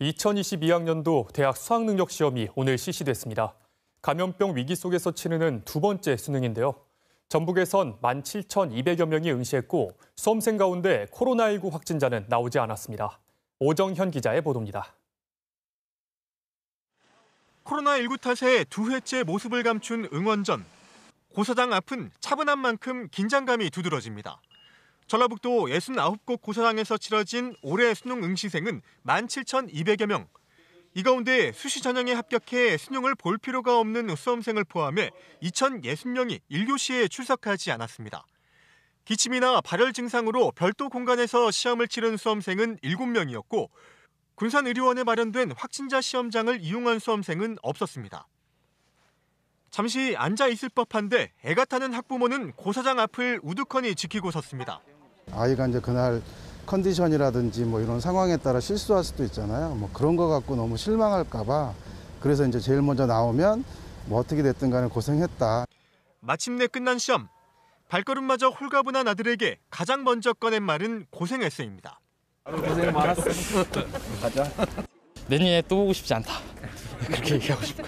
2022학년도 대학 수학능력 시험이 오늘 실시됐습니다. 감염병 위기 속에서 치르는 두 번째 수능인데요. 전북에선 17,200여 명이 응시했고 수험생 가운데 코로나19 확진자는 나오지 않았습니다. 오정현 기자의 보도입니다. 코로나19 탓에 두 회째 모습을 감춘 응원전. 고사장 앞은 차분한 만큼 긴장감이 두드러집니다. 전라북도 69곳 고사장에서 치러진 올해 수능 응시생은 17,200여 명. 이 가운데 수시 전형에 합격해 수능을 볼 필요가 없는 수험생을 포함해 2,060명이 1교시에 출석하지 않았습니다. 기침이나 발열 증상으로 별도 공간에서 시험을 치른 수험생은 7명이었고 군산의료원에 마련된 확진자 시험장을 이용한 수험생은 없었습니다. 잠시 앉아 있을 법한데 애가 타는 학부모는 고사장 앞을 우두커니 지키고 섰습니다. 아이가 이제 그날 컨디션이라든지 뭐 이런 상황에 따라 실수할 수도 있잖아요. 뭐 그런 거 갖고 너무 실망할까봐 그래서 이제 제일 먼저 나오면 뭐 어떻게 됐든 간에 고생했다. 마침내 끝난 시험. 발걸음마저 홀가분한 아들에게 가장 먼저 꺼낸 말은 고생했어입니다. 고생 많았어. 가자. 내년에 또 보고 싶지 않다. 그렇게 얘기하고 싶고.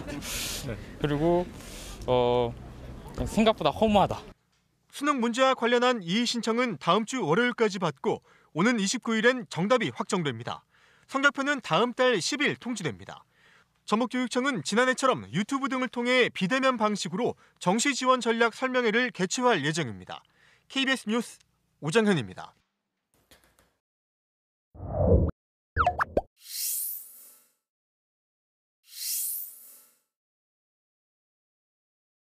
네. 그리고 어 생각보다 허무하다. 수능 문제와 관련한 이의 신청은 다음 주 월요일까지 받고 오는 29일엔 정답이 확정됩니다. 성적표는 다음 달 10일 통지됩니다. 전북교육청은 지난해처럼 유튜브 등을 통해 비대면 방식으로 정시 지원 전략 설명회를 개최할 예정입니다. KBS 뉴스 오장현입니다.